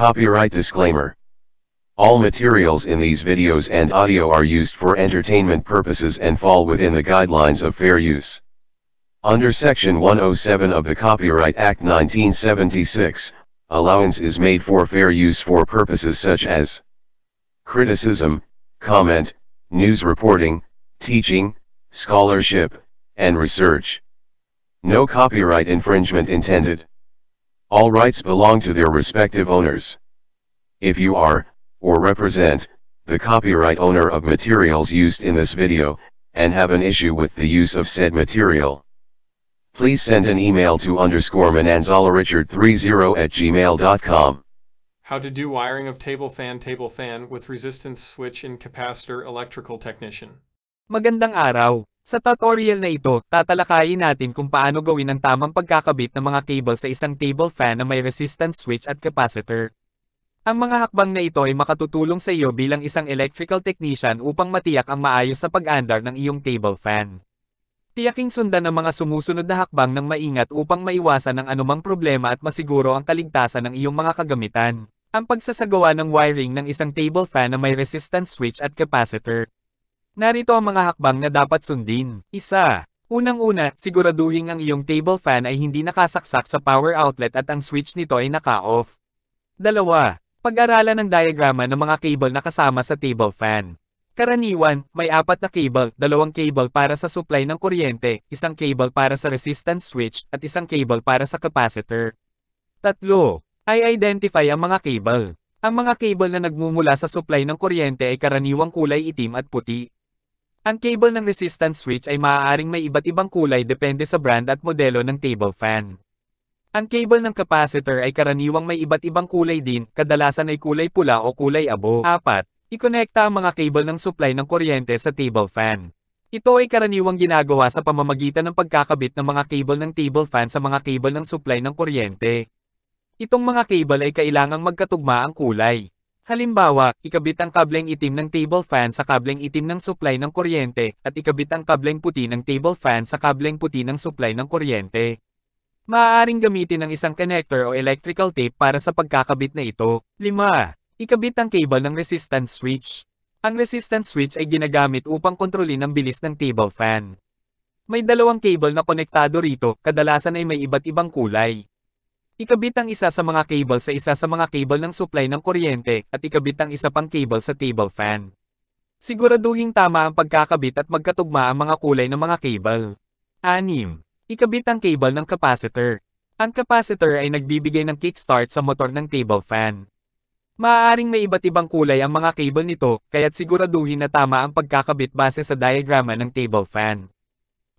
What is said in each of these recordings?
Copyright disclaimer. All materials in these videos and audio are used for entertainment purposes and fall within the guidelines of fair use. Under Section 107 of the Copyright Act 1976, allowance is made for fair use for purposes such as criticism, comment, news reporting, teaching, scholarship, and research. No copyright infringement intended. All rights belong to their respective owners. If you are, or represent, the copyright owner of materials used in this video, and have an issue with the use of said material, please send an email to underscore mananzalarichard30 at gmail.com. How to do wiring of table fan table fan with resistance switch in capacitor electrical technician. Magandang araw! Sa tutorial na ito, tatalakayin natin kung paano gawin ang tamang pagkakabit ng mga cable sa isang table fan na may resistance switch at capacitor. Ang mga hakbang na ito ay makatutulong sa iyo bilang isang electrical technician upang matiyak ang maayos sa pag-andar ng iyong table fan. Tiyaking sundan ang mga sumusunod na hakbang ng maingat upang maiwasan ang anumang problema at masiguro ang kaligtasan ng iyong mga kagamitan. Ang pagsasagawa ng wiring ng isang table fan na may resistance switch at capacitor. Narito ang mga hakbang na dapat sundin. Isa. Unang-una, siguraduhin ang iyong table fan ay hindi nakasaksak sa power outlet at ang switch nito ay naka-off. Dalawa, pag-aralan ang diagrama ng mga cable na kasama sa table fan. Karaniwan, may apat na cable, dalawang cable para sa supply ng kuryente, isang cable para sa resistance switch, at isang cable para sa capacitor. Tatlo, ay identify ang mga cable. Ang mga cable na nagmumula sa supply ng kuryente ay karaniwang kulay itim at puti. Ang cable ng resistance switch ay maaaring may iba't ibang kulay depende sa brand at modelo ng table fan. Ang cable ng capacitor ay karaniwang may iba't ibang kulay din, kadalasan ay kulay pula o kulay abo. 4. Ikonekta ang mga cable ng supply ng kuryente sa table fan. Ito ay karaniwang ginagawa sa pamamagitan ng pagkakabit ng mga cable ng table fan sa mga cable ng supply ng kuryente. Itong mga cable ay kailangang magkatugma ang kulay. Halimbawa, ikabit ang kableng itim ng table fan sa kableng itim ng supply ng kuryente, at ikabit ang kableng puti ng table fan sa kableng puti ng supply ng kuryente. Maaaring gamitin ang isang connector o electrical tape para sa pagkakabit na ito. 5. Ikabit ang cable ng resistance switch. Ang resistance switch ay ginagamit upang kontrolin ang bilis ng table fan. May dalawang cable na konektado rito, kadalasan ay may iba't ibang kulay. Ikabit ang isa sa mga cable sa isa sa mga cable ng supply ng kuryente, at ikabit ang isa pang cable sa table fan. Siguraduhin tama ang pagkakabit at magkatugma ang mga kulay ng mga cable. 6. Ikabit ang cable ng capacitor. Ang capacitor ay nagbibigay ng kickstart sa motor ng table fan. Maaaring may iba't ibang kulay ang mga cable nito, kaya't siguraduhin na tama ang pagkakabit base sa diagrama ng table fan.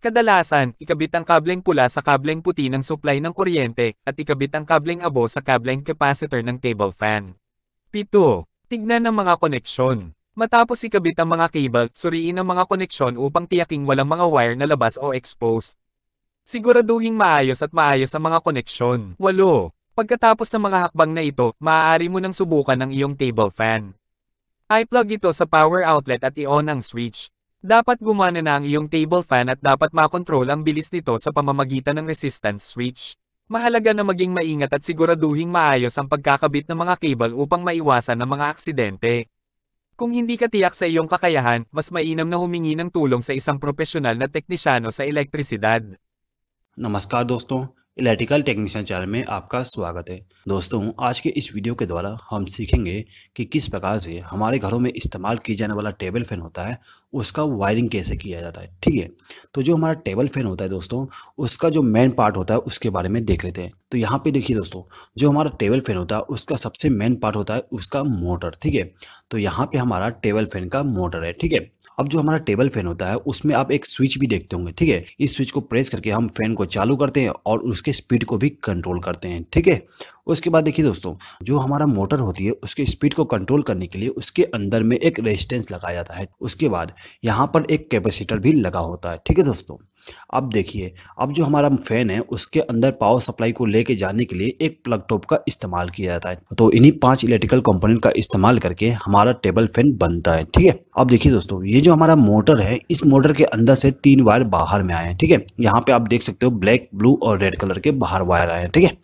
Kadalasan, ikabit ang kableng pula sa kableng puti ng supply ng kuryente, at ikabit ang kableng abo sa kableng capacitor ng table fan. 7. Tignan ang mga koneksyon. Matapos ikabit ang mga cable, suriin ang mga koneksyon upang tiyaking walang mga wire na labas o exposed. Siguraduhin maayos at maayos ang mga koneksyon. 8. Pagkatapos ng mga hakbang na ito, maaari mo nang subukan ang iyong table fan. I-plug ito sa power outlet at i-on ang switch. Dapat gumana na ang iyong table fan at dapat makontrol ang bilis nito sa pamamagitan ng resistance switch. Mahalaga na maging maingat at siguraduhing maayos ang pagkakabit ng mga cable upang maiwasan ang mga aksidente. Kung hindi ka tiyak sa iyong kakayahan, mas mainam na humingi ng tulong sa isang profesional na teknisyano sa elektrisidad. Namaskar dosto, Electrical Technician Channel mein aapka swagat hai. Dosto, aaj ke is video ke dwara hum सीखेंगे ki kis prakar se hamare gharon mein istemal ki jane wala table fan hota hai उसका wiring कैसे किया जाता है ठीक है तो जो हमारा टेबल फैन होता है दोस्तों उसका जो मेन पार्ट होता है उसके बारे में देख लेते हैं तो यहाँ पे देखिए दोस्तों जो हमारा टेबल फैन होता है उसका सबसे मेन पार्ट होता है उसका मोटर ठीक है तो यहाँ पे हमारा टेबल फैन का मोटर है ठीक है अब जो हमारा टेबल फैन होता है उसमें आप एक स्विच भी देखते होंगे ठीक है इस स्विच को प्रेस करके हम फैन को चालू करते हैं और उसके स्पीड को भी कंट्रोल करते हैं ठीक है उसके बाद देखिए दोस्तों जो हमारा मोटर होती है उसके स्पीड को कंट्रोल करने के लिए उसके अंदर में एक रेजिस्टेंस लगाया जाता है उसके बाद यहाँ पर एक कैपेसिटर भी लगा होता है ठीक है दोस्तों अब देखिए अब जो हमारा फैन है उसके अंदर पावर सप्लाई को लेके जाने के लिए एक प्लग टॉप का इस्तेमाल किया जाता है तो इन्हीं पांच इलेक्ट्रिकल कंपोनेंट का इस्तेमाल करके हमारा टेबल फैन बनता है ठीक है अब देखिए दोस्तों ये जो हमारा मोटर है इस मोटर के अंदर से तीन वायर बाहर में आए हैं ठीक है यहाँ पे आप देख सकते हो ब्लैक ब्लू और रेड कलर के बाहर वायर आए हैं ठीक है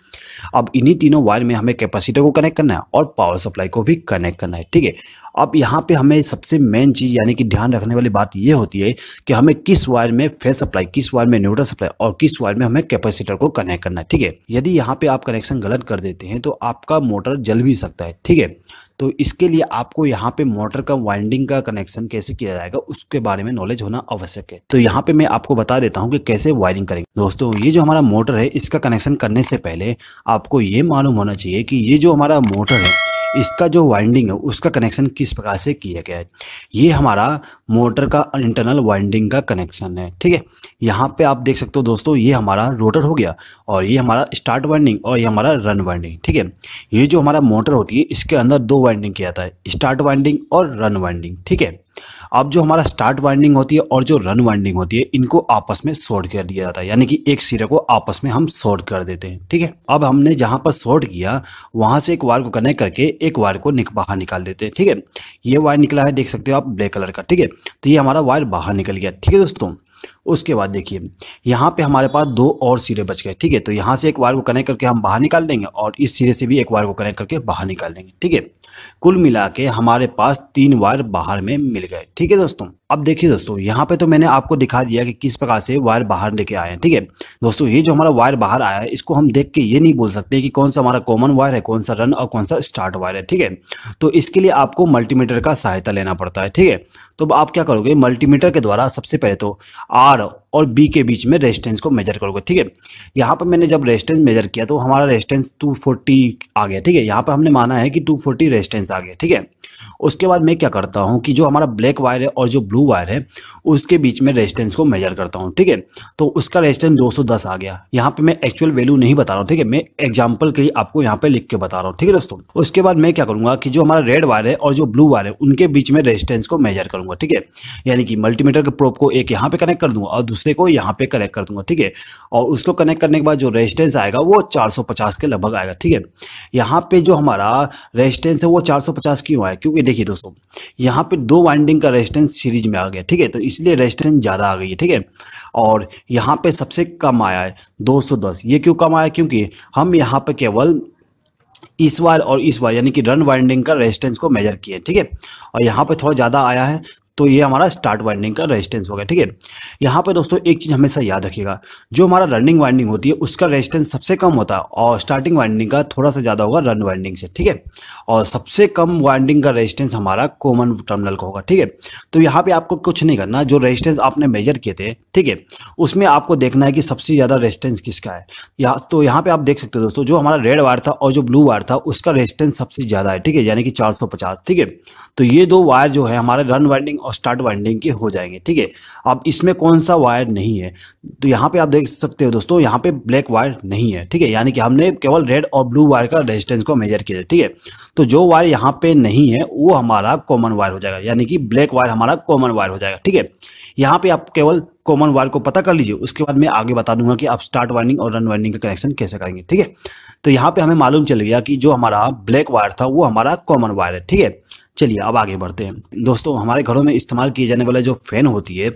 अब इन्हीं तीनों तीनों वायर में हमें कैपेसिटर को कनेक्ट करना है और पावर सप्लाई को भी कनेक्ट करना है ठीक है अब यहाँ पे हमें सबसे मेन चीज़ यानी कि ध्यान रखने वाली बात यह होती है कि हमें किस वायर में फेस सप्लाई किस वायर में न्यूट्रल सप्लाई और किस वायर में हमें कैपेसिटर को कनेक्ट करना है ठीक है यदि यहाँ पे आप कनेक्शन गलत कर देते हैं तो आपका मोटर जल भी सकता है ठीक है तो इसके लिए आपको यहाँ पे मोटर का वाइंडिंग का कनेक्शन कैसे किया जाएगा उसके बारे में नॉलेज होना आवश्यक है तो यहाँ पे मैं आपको बता देता हूँ कि कैसे वायरिंग करेंगे दोस्तों ये जो हमारा मोटर है इसका कनेक्शन करने से पहले आपको ये मालूम होना चाहिए कि ये जो हमारा मोटर है इसका जो वाइंडिंग है उसका कनेक्शन किस प्रकार से किया गया है ये हमारा मोटर का इंटरनल वाइंडिंग का कनेक्शन है ठीक है यहाँ पे आप देख सकते हो दोस्तों ये हमारा रोटर हो गया और ये हमारा स्टार्ट वाइंडिंग और ये हमारा रन वाइंडिंग ठीक है ये जो हमारा मोटर होती है इसके अंदर दो वाइंडिंग किया जाता है स्टार्ट वाइंडिंग और रन वाइंडिंग ठीक है अब जो हमारा स्टार्ट वाइंडिंग होती है और जो रन वाइंडिंग होती है इनको आपस में शॉर्ट कर दिया जाता है यानी कि एक सिरे को आपस में हम शॉर्ट कर देते हैं ठीक है अब हमने जहाँ पर शॉर्ट किया वहाँ से एक वायर को कनेक्ट करके एक वायर को निक बाहर निकाल देते हैं ठीक है ये वायर निकला है देख सकते हो आप ब्लैक कलर का ठीक है तो ये हमारा वायर बाहर निकल गया ठीक है दोस्तों उसके बाद देखिए यहाँ पे हमारे पास दो और सिरे बच गए ठीक है तो यहाँ से एक वायर को कनेक्ट करके हम बाहर निकाल देंगे और इस सिरे से भी एक वायर को कनेक्ट करके बाहर निकाल देंगे ठीक है कुल मिला के हमारे पास तीन वायर बाहर में मिल गए ठीक है दोस्तों अब देखिए दोस्तों यहाँ पे तो मैंने आपको दिखा दिया कि किस प्रकार से वायर बाहर लेके आए हैं ठीक है दोस्तों ये जो हमारा वायर बाहर आया है इसको हम देख के ये नहीं बोल सकते कि कौन सा हमारा कॉमन वायर है कौन सा रन और कौन सा स्टार्ट वायर है ठीक है तो इसके लिए आपको मल्टीमीटर का सहायता लेना पड़ता है ठीक है तो आप क्या करोगे मल्टीमीटर के द्वारा सबसे पहले तो आर आर और बी के बीच में रेजिस्टेंस को मेजर करोगे ठीक है यहाँ पर मैंने जब रेजिस्टेंस मेजर किया तो हमारा रेजिस्टेंस 240 आ गया ठीक है यहाँ पर हमने माना है कि 240 फोर्टी रेजिस्टेंस आ गया ठीक है उसके बाद मैं क्या करता हूँ कि जो हमारा ब्लैक वायर है और जो ब्लू वायर है उसके बीच में रेजिस्टेंस को मेजर करता हूँ ठीक है तो उसका रेजिस्टेंस 210 आ गया यहाँ पे मैं एक्चुअल वैल्यू नहीं बता रहा हूँ ठीक है मैं एग्जाम्पल के लिए आपको यहाँ पे लिख के बता रहा हूँ ठीक है दोस्तों उसके बाद मैं क्या करूँगा कि जो हमारा रेड वायर है और जो ब्लू वायर है उनके बीच में रेजिस्टेंस को मेजर करूँगा ठीक है यानी कि मल्टीमीटर के प्रोप को एक यहाँ पर कनेक्ट कर दूँगा दूंगा और दूसरे को यहाँ पे कनेक्ट कर दूंगा ठीक है और उसको कनेक्ट करने के बाद जो रेजिस्टेंस आएगा वो 450 के लगभग आएगा ठीक है यहाँ पे जो हमारा रेजिस्टेंस है वो 450 क्यों आया क्योंकि देखिए दोस्तों यहाँ पे दो वाइंडिंग का रेजिस्टेंस सीरीज में आ गया ठीक है तो इसलिए रेजिस्टेंस ज़्यादा आ गई है ठीक है और यहाँ पर सबसे कम आया है दो ये क्यों कम आया क्योंकि हम यहाँ पर केवल इस वायर और इस वायर यानी कि रन वाइंडिंग का रेजिस्टेंस को मेजर किए ठीक है और यहाँ पे थोड़ा ज़्यादा आया है तो ये हमारा स्टार्ट वाइंडिंग का रेजिस्टेंस हो गया ठीक है यहाँ पे दोस्तों एक चीज़ हमेशा याद रखिएगा जो हमारा रनिंग वाइंडिंग होती है उसका रेजिस्टेंस सबसे कम होता है और स्टार्टिंग वाइंडिंग का थोड़ा सा ज़्यादा होगा रन वाइंडिंग से ठीक है और सबसे कम वाइंडिंग का रेजिस्टेंस हमारा कॉमन टर्मिनल का होगा ठीक है तो यहाँ पर आपको कुछ नहीं करना जो रेजिस्टेंस आपने मेजर किए थे ठीक है उसमें आपको देखना है कि सबसे ज़्यादा रेजिस्टेंस किसका है या तो यहाँ पर आप देख सकते हो दोस्तों जो हमारा रेड वायर था और जो ब्लू वायर था उसका रेजिस्टेंस सबसे ज़्यादा है ठीक है यानी कि चार ठीक है तो ये दो वायर जो है हमारे रन वाइंडिंग और स्टार्ट वाइंडिंग के हो जाएंगे ठीक है अब इसमें कौन सा वायर नहीं है तो यहाँ पे आप देख सकते हो दोस्तों यहाँ पे ब्लैक वायर नहीं है ठीक है यानी कि हमने केवल रेड और ब्लू वायर का रेजिस्टेंस को मेजर किया है ठीक है तो जो वायर यहाँ पे नहीं है वो हमारा कॉमन वायर हो जाएगा यानी कि ब्लैक वायर हमारा कॉमन वायर हो जाएगा ठीक है यहाँ पे आप केवल कॉमन वायर को पता कर लीजिए उसके बाद मैं आगे बता दूंगा कि आप स्टार्ट वाइंडिंग और रन वाइंडिंग का कनेक्शन कैसे करेंगे ठीक है तो यहाँ पे हमें मालूम चल गया कि जो हमारा ब्लैक वायर था वो हमारा कॉमन वायर है ठीक है चलिए अब आगे बढ़ते हैं दोस्तों हमारे घरों में इस्तेमाल किए जाने वाला जो फ़ैन होती है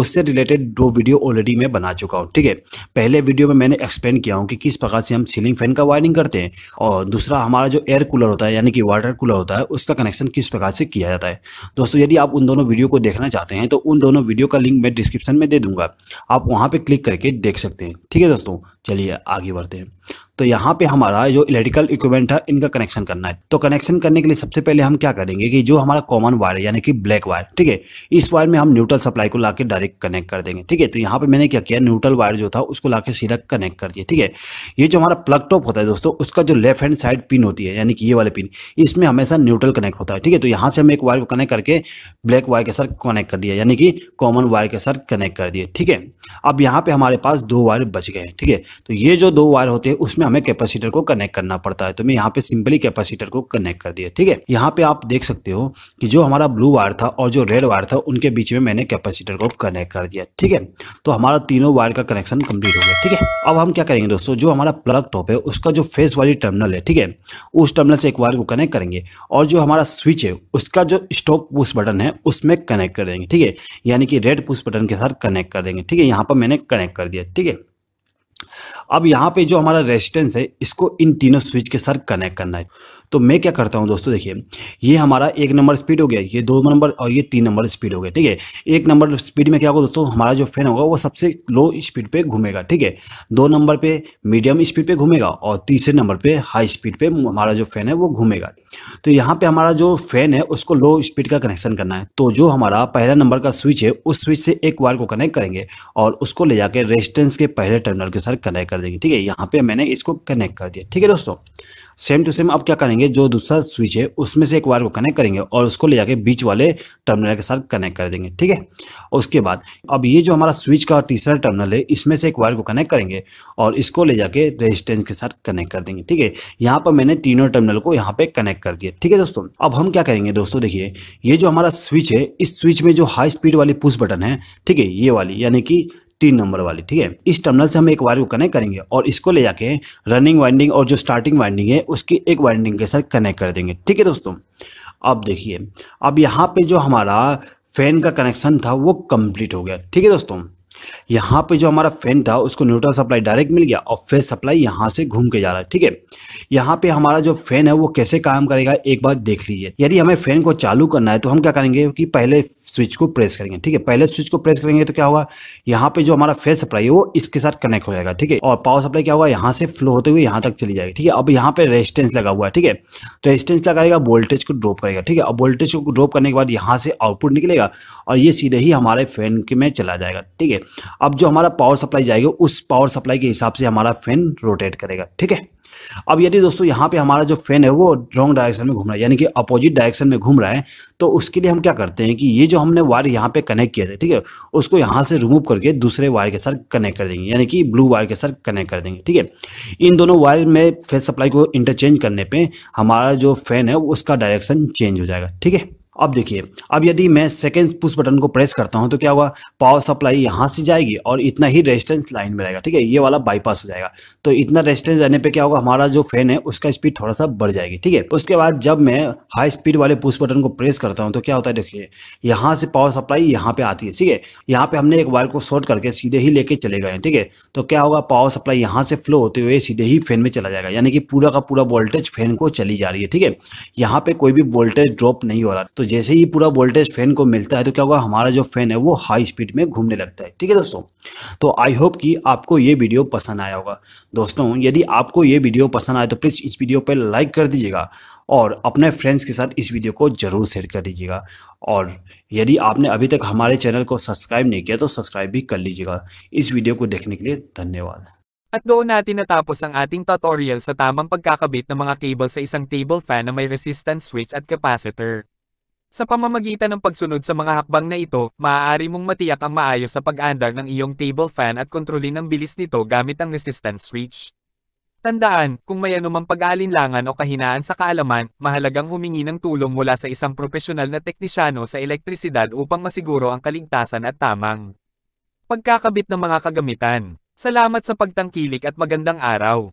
उससे रिलेटेड दो वीडियो ऑलरेडी मैं बना चुका हूँ ठीक है पहले वीडियो में मैंने एक्सप्लेन किया हूँ कि किस प्रकार से हम सीलिंग फ़ैन का वायरिंग करते हैं और दूसरा हमारा जो एयर कूलर होता है यानी कि वाटर कूलर होता है उसका कनेक्शन किस प्रकार से किया जाता है दोस्तों यदि आप उन दोनों वीडियो को देखना चाहते हैं तो उन दोनों वीडियो का लिंक मैं डिस्क्रिप्शन में दे दूंगा आप वहाँ पर क्लिक करके देख सकते हैं ठीक है दोस्तों चलिए आगे बढ़ते हैं तो यहाँ पे हमारा जो इलेक्ट्रिकल इक्विपमेंट है इनका कनेक्शन करना है तो कनेक्शन करने के लिए सबसे पहले हम क्या करेंगे कि जो हमारा कॉमन वायर यानी कि ब्लैक वायर ठीक है इस वायर में हम न्यूट्रल सप्लाई को लाके डायरेक्ट कनेक्ट कर देंगे ठीक है तो यहाँ पे मैंने क्या किया न्यूट्रल वायर जो था उसको ला सीधा कनेक्ट कर दिया ठीक है ये जो हमारा प्लग टॉप होता है दोस्तों उसका जो लेफ्ट हैंड साइड पिन होती है यानी कि ये वाले पिन इसमें हमेशा न्यूट्रल कनेक्ट होता है ठीक है तो यहाँ से हम एक वायर को कनेक्ट करके ब्लैक वायर के साथ कनेक्ट कर दिया यानी कि कॉमन वायर के साथ कनेक्ट कर दिए ठीक है अब यहाँ पे हमारे पास दो वायर बच गए ठीक है तो ये जो दो वायर होते हैं उसमें में हमें कैपेसिटर को कनेक्ट करना पड़ता है तो मैं यहाँ पे सिंपली कैपेसिटर को कनेक्ट कर दिया ठीक है यहाँ पे आप देख सकते हो कि जो हमारा ब्लू वायर था और जो रेड वायर था उनके बीच में मैंने कैपेसिटर को कनेक्ट कर दिया ठीक है तो हमारा तीनों वायर का कनेक्शन कंप्लीट हो गया ठीक है अब हम क्या करेंगे दोस्तों जो हमारा प्लग टॉप है उसका जो फेस वाली टर्मिनल है ठीक है उस टर्मिनल से एक वायर को कनेक्ट करेंगे और जो हमारा स्विच है उसका जो स्टॉप पुश बटन है उसमें कनेक्ट कर देंगे ठीक है यानी कि रेड पुश बटन के साथ कनेक्ट कर देंगे ठीक है यहाँ पर मैंने कनेक्ट कर दिया ठीक है अब यहाँ पे जो हमारा रेजिस्टेंस है इसको इन तीनों स्विच के साथ कनेक्ट करना है तो मैं क्या करता हूँ दोस्तों देखिए ये हमारा एक नंबर स्पीड हो गया ये दो नंबर और ये तीन नंबर स्पीड हो गया ठीक है एक नंबर स्पीड में क्या होगा दोस्तों हमारा जो फैन होगा वो सबसे लो स्पीड पर घूमेगा ठीक है दो नंबर पे मीडियम स्पीड पर घूमेगा और तीसरे नंबर पर हाई स्पीड पर हमारा जो फैन है वो घूमेगा तो यहाँ पे हमारा जो फैन है उसको लो स्पीड का कनेक्शन करना है तो जो हमारा पहला नंबर का स्विच है उस स्विच से एक वायर को कनेक्ट करेंगे और उसको ले जाकर रेजिस्टेंस के पहले टर्मिनल के साथ कनेक्ट कर देंगे ठीक है यहाँ पे मैंने इसको कनेक्ट कर दिया ठीक है दोस्तों सेम टू सेम अब क्या करेंगे पाएंगे जो दूसरा स्विच है उसमें से एक वायर को कनेक्ट करेंगे और उसको ले जाके बीच वाले टर्मिनल के साथ कनेक्ट कर देंगे ठीक है उसके बाद अब ये जो हमारा स्विच का तीसरा टर्मिनल है इसमें से एक वायर को कनेक्ट करेंगे और इसको ले जाके रेजिस्टेंस के साथ कनेक्ट कर देंगे ठीक है यहाँ पर मैंने तीनों टर्मिनल को यहाँ पर कनेक्ट कर दिया ठीक है दोस्तों अब हम क्या करेंगे दोस्तों देखिए ये जो हमारा स्विच है इस स्विच में जो हाई स्पीड वाली पुश बटन है ठीक है ये वाली यानी कि तीन नंबर वाली ठीक है इस टर्मिनल से हम एक वायर को कनेक्ट करेंगे और इसको ले जाके रनिंग वाइंडिंग और जो स्टार्टिंग वाइंडिंग है उसकी एक वाइंडिंग के साथ कनेक्ट कर देंगे ठीक है दोस्तों अब देखिए अब यहाँ पे जो हमारा फैन का कनेक्शन था वो कंप्लीट हो गया ठीक है दोस्तों यहाँ पे जो हमारा फैन था उसको न्यूट्रल सप्लाई डायरेक्ट मिल गया और फेस सप्लाई यहाँ से घूम के जा रहा है ठीक है यहाँ पे हमारा जो फैन है वो कैसे काम करेगा एक बार देख लीजिए यदि हमें फैन को चालू करना है तो हम क्या करेंगे कि पहले स्विच को प्रेस करेंगे ठीक है पहले स्विच को प्रेस करेंगे तो क्या होगा यहाँ पे जो हमारा फेस सप्लाई है वो इसके साथ कनेक्ट हो जाएगा ठीक है और पावर सप्लाई क्या होगा यहाँ से फ्लो होते हुए यहाँ तक चली जाएगी ठीक है अब यहाँ पे रेजिस्टेंस लगा हुआ है ठीक है तो रेजिस्टेंस लगाएगा वोल्टेज को ड्रॉप करेगा ठीक है अब वोल्टेज को ड्रॉप करने के बाद यहाँ से आउटपुट निकलेगा और ये सीधे ही हमारे फैन के में चला जाएगा ठीक है अब जो हमारा पावर सप्लाई जाएगा उस पावर सप्लाई के हिसाब से हमारा फैन रोटेट करेगा ठीक है अब यदि दोस्तों यहाँ पे हमारा जो फैन है वो रॉन्ग डायरेक्शन में घूम रहा है यानी कि अपोजिट डायरेक्शन में घूम रहा है तो उसके लिए हम क्या करते हैं कि ये जो हमने वायर यहाँ पे कनेक्ट किया था ठीक है उसको यहाँ से रिमूव करके दूसरे वायर के साथ कनेक्ट कर देंगे यानी कि ब्लू वायर के साथ कनेक्ट कर देंगे ठीक है इन दोनों वायर में फेज सप्लाई को इंटरचेंज करने पर हमारा जो फैन है उसका डायरेक्शन चेंज हो जाएगा ठीक है अब देखिए अब यदि मैं सेकेंड पुश बटन को प्रेस करता हूं तो क्या होगा पावर सप्लाई यहां से जाएगी और इतना ही रेजिस्टेंस लाइन में रहेगा ठीक है ये वाला बाईपास हो जाएगा तो इतना रेजिस्टेंस रहने पे क्या होगा हमारा जो फैन है उसका स्पीड थोड़ा सा बढ़ जाएगी ठीक है उसके बाद जब मैं हाई स्पीड वाले पुश बटन को प्रेस करता हूँ तो क्या होता है देखिए यहाँ से पावर सप्लाई यहाँ पे आती है ठीक है यहाँ पे हमने एक वायर को शॉर्ट करके सीधे ही लेके चले गए ठीक है तो क्या होगा पावर सप्लाई यहाँ से फ्लो होते हुए सीधे ही फैन में चला जाएगा यानी कि पूरा का पूरा वोल्टेज फैन को चली जा रही है ठीक है यहाँ पे कोई भी वोल्टेज ड्रॉप नहीं हो रहा तो जैसे ही पूरा वोल्टेज फैन को मिलता है तो क्या होगा हमारा जो फैन है वो हाई स्पीड में घूमने लगता है ठीक है दोस्तों तो आई होप कि आपको ये वीडियो पसंद आया होगा दोस्तों यदि आपको ये वीडियो पसंद आए तो प्लीज़ इस वीडियो पर लाइक कर दीजिएगा और अपने फ्रेंड्स के साथ इस वीडियो को ज़रूर शेयर कर दीजिएगा और यदि आपने अभी तक हमारे चैनल को सब्सक्राइब नहीं किया तो सब्सक्राइब भी कर लीजिएगा इस वीडियो को देखने के लिए धन्यवाद At doon natin natapos ang ating tutorial sa tamang pagkakabit ng mga cable sa isang table fan na may resistance switch at capacitor. Sa pamamagitan ng pagsunod sa mga hakbang na ito, maaari mong matiyak ang maayos sa pag-andar ng iyong table fan at kontrolin ang bilis nito gamit ang resistance switch. Tandaan, kung may anumang pag-aalinlangan o kahinaan sa kaalaman, mahalagang humingi ng tulong mula sa isang profesional na teknisyano sa elektrisidad upang masiguro ang kaligtasan at tamang pagkakabit ng mga kagamitan. Salamat sa pagtangkilik at magandang araw.